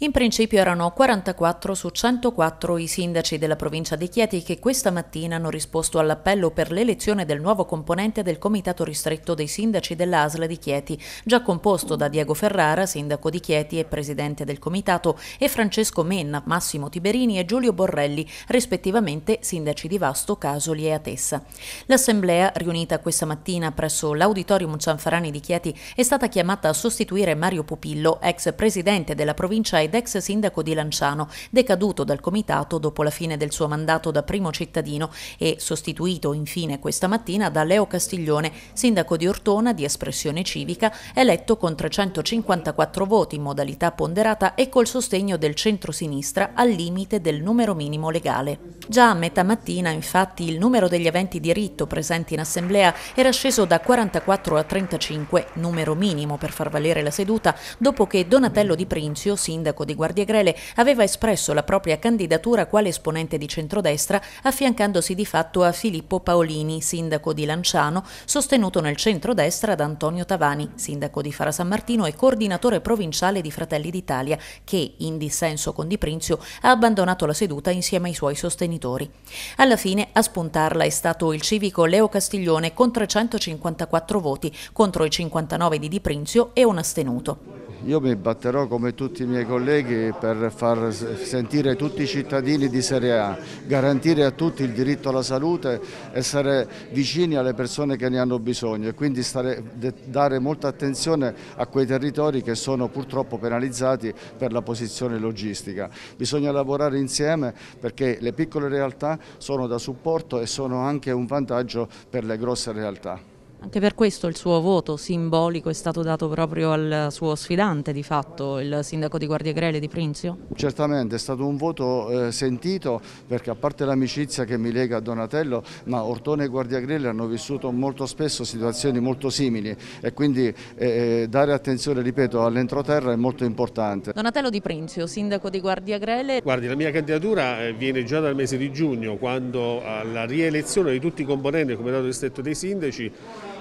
In principio erano 44 su 104 i sindaci della provincia di Chieti che questa mattina hanno risposto all'appello per l'elezione del nuovo componente del comitato ristretto dei sindaci dell'ASL di Chieti, già composto da Diego Ferrara, sindaco di Chieti e presidente del comitato, e Francesco Menna, Massimo Tiberini e Giulio Borrelli, rispettivamente sindaci di Vasto, Casoli e Atessa. L'assemblea, riunita questa mattina presso l'auditorium Cianfarani di Chieti, è stata chiamata a sostituire Mario Pupillo, ex presidente della provincia e ed ex sindaco di Lanciano, decaduto dal comitato dopo la fine del suo mandato da primo cittadino e sostituito infine questa mattina da Leo Castiglione, sindaco di Ortona di espressione civica, eletto con 354 voti in modalità ponderata e col sostegno del centro-sinistra al limite del numero minimo legale. Già a metà mattina, infatti, il numero degli aventi diritto presenti in assemblea era sceso da 44 a 35, numero minimo per far valere la seduta, dopo che Donatello Di Prinzio, sindaco sindaco di Guardiagrele, aveva espresso la propria candidatura quale esponente di centrodestra, affiancandosi di fatto a Filippo Paolini, sindaco di Lanciano, sostenuto nel centrodestra da Antonio Tavani, sindaco di Fara San Martino e coordinatore provinciale di Fratelli d'Italia, che, in dissenso con Di Prinzio, ha abbandonato la seduta insieme ai suoi sostenitori. Alla fine a spuntarla è stato il civico Leo Castiglione con 354 voti contro i 59 di Di Prinzio e un astenuto. Io mi batterò come tutti i miei colleghi per far sentire tutti i cittadini di Serie A, garantire a tutti il diritto alla salute, essere vicini alle persone che ne hanno bisogno e quindi stare, dare molta attenzione a quei territori che sono purtroppo penalizzati per la posizione logistica. Bisogna lavorare insieme perché le piccole realtà sono da supporto e sono anche un vantaggio per le grosse realtà. Anche per questo il suo voto simbolico è stato dato proprio al suo sfidante di fatto, il sindaco di Guardia Grele di Prinzio? Certamente, è stato un voto eh, sentito perché a parte l'amicizia che mi lega a Donatello, ma Ortone e Guardia Grele hanno vissuto molto spesso situazioni molto simili e quindi eh, eh dare attenzione, ripeto, all'entroterra è molto importante. Donatello di Prinzio, sindaco di Guardia Grele. Guardi, la mia candidatura eh, viene già dal mese di giugno, quando alla rielezione di tutti i componenti del Comitato Distretto dei Sindaci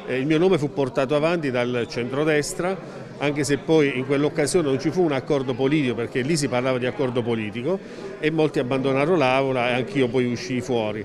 eh, il mio nome fu portato avanti dal centrodestra anche se poi in quell'occasione non ci fu un accordo politico perché lì si parlava di accordo politico e molti abbandonarono l'aula e anch'io poi uscii fuori.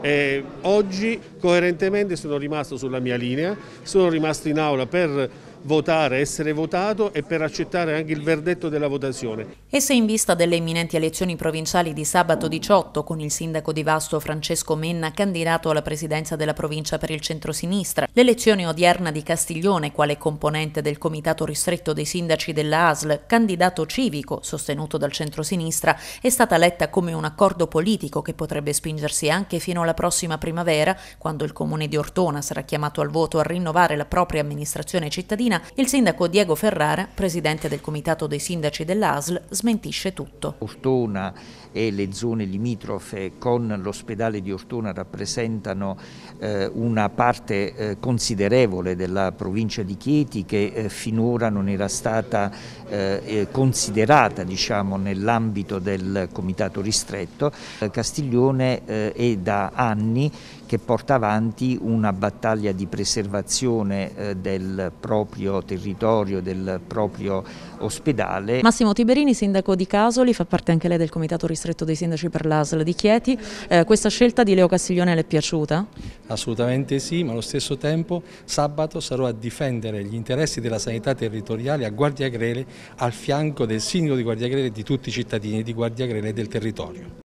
E oggi coerentemente sono rimasto sulla mia linea, sono rimasto in aula per votare, essere votato e per accettare anche il verdetto della votazione. E se in vista delle imminenti elezioni provinciali di sabato 18, con il sindaco di Vasto Francesco Menna candidato alla presidenza della provincia per il centrosinistra, l'elezione odierna di Castiglione quale componente del comitato ristretto dei sindaci della ASL, candidato civico sostenuto dal centrosinistra, è stata letta come un accordo politico che potrebbe spingersi anche fino alla prossima primavera, quando il comune di Ortona sarà chiamato al voto a rinnovare la propria amministrazione cittadina, il sindaco Diego Ferrara, presidente del comitato dei sindaci dell'ASL, smentisce tutto. Ortona e le zone limitrofe con l'ospedale di Ortona rappresentano eh, una parte eh, considerevole della provincia di Chieti che eh, finora non era stata eh, eh, considerata diciamo, nell'ambito del comitato ristretto. Eh, Castiglione è da anni che porta avanti una battaglia di preservazione del proprio territorio, del proprio ospedale. Massimo Tiberini si sindaco di Casoli, fa parte anche lei del comitato ristretto dei sindaci per l'ASL di Chieti. Eh, questa scelta di Leo Castiglione le è piaciuta? Assolutamente sì, ma allo stesso tempo sabato sarò a difendere gli interessi della sanità territoriale a Guardia Grele al fianco del sindaco di Guardia Grele e di tutti i cittadini di Guardia Grele e del territorio.